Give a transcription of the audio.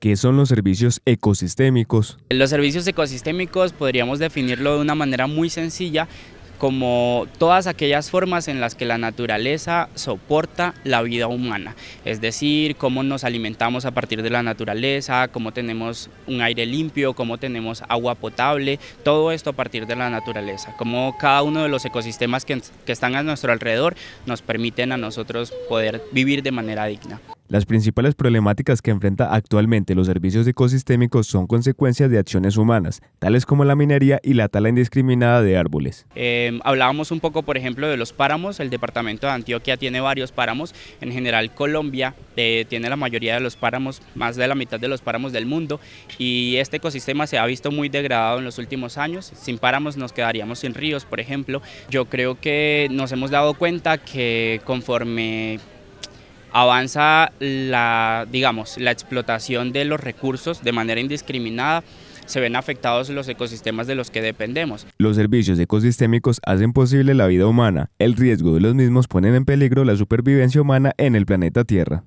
¿Qué son los servicios ecosistémicos? Los servicios ecosistémicos podríamos definirlo de una manera muy sencilla como todas aquellas formas en las que la naturaleza soporta la vida humana, es decir, cómo nos alimentamos a partir de la naturaleza, cómo tenemos un aire limpio, cómo tenemos agua potable, todo esto a partir de la naturaleza, cómo cada uno de los ecosistemas que, que están a nuestro alrededor nos permiten a nosotros poder vivir de manera digna. Las principales problemáticas que enfrenta actualmente los servicios ecosistémicos son consecuencias de acciones humanas, tales como la minería y la tala indiscriminada de árboles. Em, hablábamos un poco, por ejemplo, de los páramos. El departamento de Antioquia tiene varios páramos. En general, Colombia eh, tiene la mayoría de los páramos, más de la mitad de los páramos del mundo. Y este ecosistema se ha visto muy degradado en los últimos años. Sin páramos nos quedaríamos sin ríos, por ejemplo. Yo creo que nos hemos dado cuenta que conforme avanza la, explotación de los recursos de manera indiscriminada, se ven afectados los ecosistemas de los que dependemos. Los servicios ecosistémicos hacen posible la vida humana. El riesgo de los mismos ponen en peligro la supervivencia humana en el planeta Tierra.